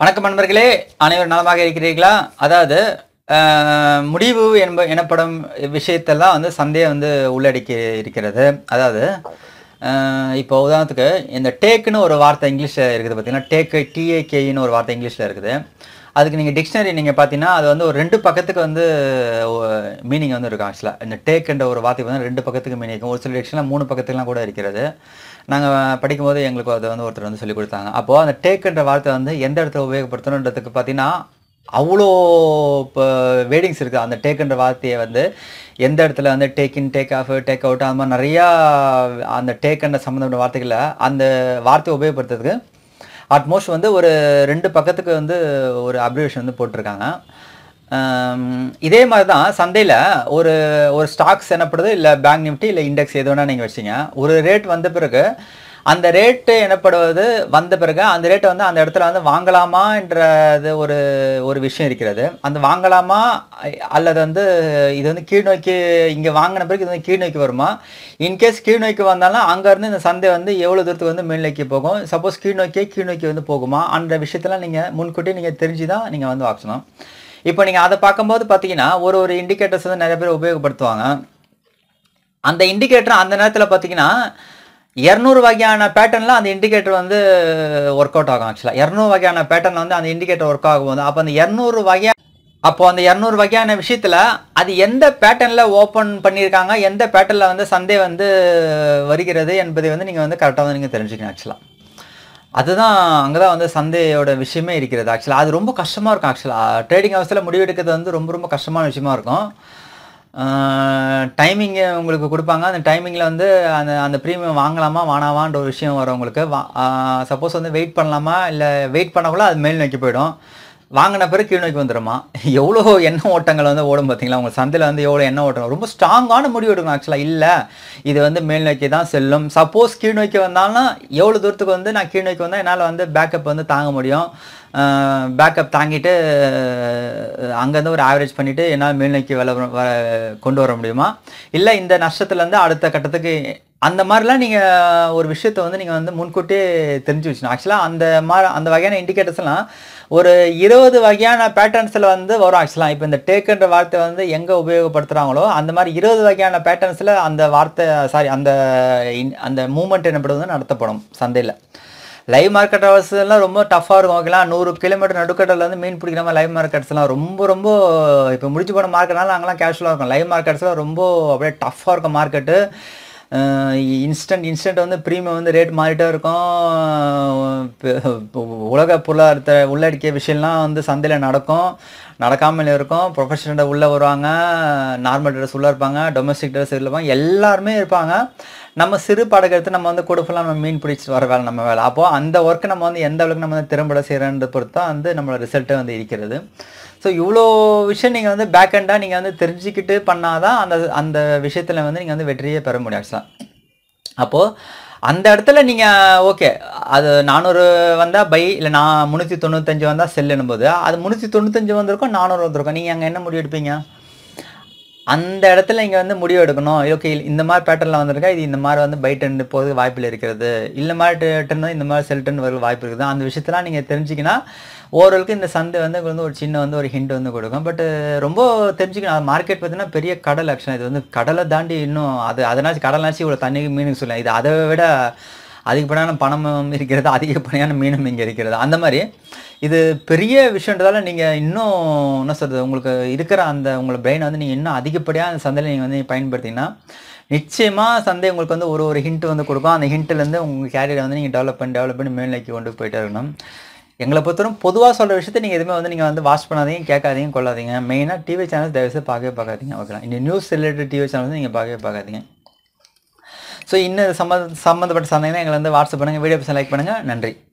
வணக்கம் நண்பர்களே அனைவரும் நலமாக இருக்கிறீர்களா அதாவது முடிவு என்ப எனப்படும் விஷயத்தெல்லாம் வந்து சந்தையை வந்து உள்ளடக்கி இருக்கிறது அதாவது இப்போ உதாரணத்துக்கு இந்த டேக்குன்னு ஒரு வார்த்தை இங்கிலீஷில் இருக்குது பார்த்தீங்கன்னா டேக்கு டிஏகேன்னு e ஒரு வார்த்தை இங்கிலீஷில் இருக்குது அதுக்கு நீங்கள் டிக்ஷனரி நீங்கள் பார்த்தீங்கன்னா அது வந்து ஒரு ரெண்டு பக்கத்துக்கு வந்து மீனிங் வந்து இருக்கும் ஆக்சுவலாக இந்த டேக்ன்ற ஒரு வார்த்தை வந்து ரெண்டு பக்கத்துக்கு மீனிங் இருக்கும் ஒரு சில டிக்ஷனில் மூணு பக்கத்துலாம் கூட இருக்கிறது நாங்கள் படிக்கும்போது எங்களுக்கு அதை வந்து ஒருத்தர் வந்து சொல்லிக் கொடுத்தாங்க அப்போது அந்த டேக்ன்ற வார்த்தை வந்து எந்த இடத்துல உபயோகப்படுத்தணுன்றதுக்கு பார்த்தீங்கன்னா அவ்வளோ இப்போ வேடிங்ஸ் இருக்குது அந்த டேக்குன்ற வார்த்தையை வந்து எந்த இடத்துல வந்து take in take off take out அந்த மாதிரி நிறையா அந்த டேக்குன்ற சம்மந்தப்பட்ட வார்த்தைகளை அந்த வார்த்தையை உபயோகப்படுத்துறதுக்கு அட்மோஸ்ட் வந்து ஒரு ரெண்டு பக்கத்துக்கு வந்து ஒரு அப்ரிவேஷன் வந்து போட்டிருக்காங்க இதே மாதிரி தான் சந்தையில் ஒரு ஒரு ஸ்டாக்ஸ் எனப்படுது இல்லை பேங்க் நிஃப்டி இல்லை இண்டெக்ஸ் எது நீங்கள் வச்சிங்க ஒரு ரேட் வந்த பிறகு அந்த ரேட்டு எனப்படுவது வந்த பிறகு அந்த ரேட்டை வந்து அந்த இடத்துல வந்து வாங்கலாமா என்றது ஒரு ஒரு விஷயம் இருக்கிறது அந்த வாங்கலாமா அல்லது வந்து இது வந்து கீழ்நோக்கி இங்கே வாங்கின பிறகு இது வந்து கீழ்நோக்கி வருமா இன்கேஸ் கீழ்நோக்கி வந்தாலும் அங்கேருந்து இந்த சந்தை வந்து எவ்வளோ தூரத்துக்கு வந்து மேல் நோக்கி போகும் சப்போஸ் கீழ் கீழ் கீழ்நோக்கி வந்து போகுமா அந்த விஷயத்தெல்லாம் நீங்கள் முன்கூட்டியே நீங்கள் தெரிஞ்சு தான் நீங்கள் வந்து வாக்கணும் இப்போ நீங்கள் அதை பார்க்கும்போது பார்த்தீங்கன்னா ஒரு ஒரு இண்டிகேட்டர்ஸ் வந்து நிறைய பேர் உபயோகப்படுத்துவாங்க அந்த இண்டிகேட்டர் அந்த நேரத்தில் பார்த்தீங்கன்னா இரநூறு வகையான பேட்டர்னில் அந்த இண்டிகேட்டர் வந்து ஒர்க் அவுட் ஆகும் ஆக்சுவலாக இரநூறு வகையான பேட்டர்ன் வந்து அந்த இண்டிகேட்டர் ஒர்க் போது அப்போ அந்த இரநூறு வகையா அப்போ அந்த இரநூறு வகையான விஷயத்தில் அது எந்த பேட்டர்னில் ஓப்பன் பண்ணியிருக்காங்க எந்த பேட்டர்னில் வந்து சந்தை வந்து வருகிறது என்பதை வந்து நீங்கள் வந்து கரெக்டாக வந்து நீங்கள் தெரிஞ்சுக்கணும் ஆக்சுவலாக அதுதான் அங்கே தான் வந்து சந்தையோட விஷயமே இருக்கிறது ஆக்சுவலாக அது ரொம்ப கஷ்டமாக இருக்கும் ஆக்சுவலாக ட்ரேடிங் ஹவுஸில் முடிவெடுக்கிறது வந்து ரொம்ப ரொம்ப கஷ்டமான விஷயமா இருக்கும் டைமிங்கு உங்களுக்கு கொடுப்பாங்க அந்த டைமிங்கில் வந்து அந்த அந்த ப்ரீமியம் வாங்கலாமா வானாவான்ற ஒரு விஷயம் வரும் உங்களுக்கு சப்போஸ் வந்து வெயிட் பண்ணலாமா இல்லை வெயிட் பண்ணக்குள்ள அது மேல் நோக்கி போயிடும் வாங்கின பிறகு கீழ் நோக்கி வந்துடுமா எவ்வளோ எண்ணெய் ஓட்டங்கள் வந்து ஓடும் பார்த்தீங்களா உங்கள் சந்தையில் வந்து எவ்வளோ எண்ணெய் ஓட்டம் ரொம்ப ஸ்ட்ராங்கான முடிவு எடுக்கணும் ஆக்சுவலாக இல்லை இது வந்து மேல் நோக்கி தான் செல்லும் சப்போஸ் கீழ் நோக்கி வந்தாலும் எவ்வளோ தூரத்துக்கு வந்து நான் கீழ் நோக்கி வந்தால் என்னால் வந்து பேக்கப் வந்து தாங்க முடியும் பேக்கப் தாங்கிட்டு அங்கேருந்து ஒரு ஆவரேஜ் பண்ணிவிட்டு என்னால் மேல்நோக்கி வில கொண்டு வர முடியுமா இல்லை இந்த நஷ்டத்துலேருந்து அடுத்த கட்டத்துக்கு அந்த மாதிரிலாம் நீங்கள் ஒரு விஷயத்தை வந்து நீங்கள் வந்து முன்கூட்டியே தெரிஞ்சு வச்சுக்கணும் ஆக்சுவலாக அந்த மாதிரி அந்த வகையான இண்டிகேட்டர்ஸ்லாம் ஒரு இருபது வகையான பேட்டர்ன்ஸில் வந்து வரும் ஆக்சுவலாக இப்போ இந்த டேக்குன்ற வார்த்தை வந்து எங்கே உபயோகப்படுத்துகிறாங்களோ அந்த மாதிரி இருபது வகையான பேட்டர்ன்ஸில் அந்த வார்த்தை சாரி அந்த அந்த மூமெண்ட் வந்து நடத்தப்படும் சந்தையில் லைவ் மார்க்கெட் அவர்ஸ்லாம் ரொம்ப டஃப்பாக இருக்கும் ஓகேலாம் நூறு கிலோமீட்டர் வந்து மீன் பிடிக்கிற மாதிரி லைவ் மார்க்கெட்ஸ்லாம் ரொம்ப ரொம்ப இப்போ முடிச்சு போன மார்க்கெட்னால அங்கெல்லாம் கேஷுவலாக இருக்கும் லைவ் மார்க்கெட்ஸ்லாம் ரொம்ப அப்படியே டஃப்பாக இருக்கும் மார்க்கெட்டு இன்ஸ்டன்ட் இன்ஸ்டன்ட் வந்து ப்ரீமியம் வந்து ரேட் மாறிட்டே இருக்கும் உலக பொருளாதாரத்தை உள்ளடக்கிய விஷயம்லாம் வந்து சந்தையில் நடக்கும் நடக்காமல் இருக்கும் ப்ரொஃபஷனல் உள்ளே வருவாங்க நார்மல் ட்ரெஸ் உள்ளே இருப்பாங்க டொமஸ்டிக் ட்ரெஸ் இருப்பாங்க எல்லாருமே இருப்பாங்க நம்ம சிறு படகு எடுத்து நம்ம வந்து கொடுப்பெல்லாம் நம்ம மீன் பிடிச்சி வர வேலை நம்ம வேலை அப்போது அந்த ஒர்க்கை நம்ம வந்து எந்த அளவுக்கு நம்ம வந்து திறம்பட செய்கிறன்ற பொறுத்தா வந்து நம்மளோட ரிசல்ட்டே வந்து இருக்கிறது ஸோ இவ்வளோ விஷயம் நீங்கள் வந்து பேக் ஹெண்டாக நீங்கள் வந்து தெரிஞ்சுக்கிட்டு பண்ணால் தான் அந்த அந்த விஷயத்தில் வந்து நீங்கள் வந்து வெற்றியே பெற முடியும் சார் அப்போது அந்த இடத்துல நீங்கள் ஓகே அது நானூறு வந்தால் பை இல்லை நான் முந்நூற்றி தொண்ணூத்தஞ்சு வந்தால் செல்லும்போது அது முந்நூற்றி தொண்ணூத்தஞ்சு வந்திருக்கும் நானூறு வந்திருக்கும் நீங்கள் அங்கே என்ன முடிவு எடுப்பீங்க அந்த இடத்துல இங்கே வந்து முடிவு எடுக்கணும் ஓகே இந்த மாதிரி பேட்டர்னில் வந்திருக்கா இது இந்த மாதிரி வந்து பை டென் போகிறது வாய்ப்பில் இருக்கிறது இல்லை மாதிரி டென் இந்த மாதிரி செல் டென் வரது வாய்ப்பு இருக்குது அந்த விஷயத்தெலாம் நீங்கள் தெரிஞ்சிக்கினா ஓரளவுக்கு இந்த சந்தை வந்து வந்து ஒரு சின்ன வந்து ஒரு ஹிண்ட் வந்து கொடுக்கும் பட் ரொம்ப தெரிஞ்சுக்கணும் மார்க்கெட் பார்த்தீங்கன்னா பெரிய கடல் ஆக்ஷன் இது வந்து கடலை தாண்டி இன்னும் அது அதனாச்சு கடலாச்சு இவ்வளோ தண்ணிக்கு மீனுக்கு சொல்லலாம் இது அதை விட அதிகப்படியான பணமும் இருக்கிறது அதிகப்படியான மீனும் இங்கே இருக்கிறது அந்த மாதிரி இது பெரிய விஷயன்றதால நீங்கள் இன்னும் என்ன சொல்கிறது உங்களுக்கு இருக்கிற அந்த உங்களை பிரெயினை வந்து நீங்கள் இன்னும் அதிகப்படியாக அந்த சந்தையில் நீங்கள் வந்து பயன்படுத்திங்கன்னா நிச்சயமாக சந்தை உங்களுக்கு வந்து ஒரு ஒரு ஹிண்ட்டு வந்து கொடுக்கும் அந்த ஹிண்ட்லேருந்து உங்கள் கேரியரை வந்து நீங்கள் டெவலப் பண்ணி டெவலப் பண்ணி மேல்நோக்கி கொண்டு போயிட்டே இருக்கணும் எங்களை பொறுத்தவரைக்கும் பொதுவாக சொல்கிற விஷயத்தை நீங்கள் எதுவுமே வந்து நீங்கள் வந்து வாஷ் பண்ணாதீங்க கேட்காதீங்க கொள்ளாதீங்க மெயினாக டிவி சேனல்ஸ் தயவுசு பார்க்கவே பார்க்காதீங்க ஓகேங்களா இந்த நியூஸ் ரிலேட்டட் டிவி சேனல்ஸ் நீங்கள் பார்க்கவே பார்க்காதீங்க ஸோ இன்னும் சம்மந்த சம்மந்தப்பட்ட சந்தேகம்னா எங்களை வந்து வாட்ஸ்அப் பண்ணுங்கள் வீடியோ லைக் பண்ணுங்கள் நன்றி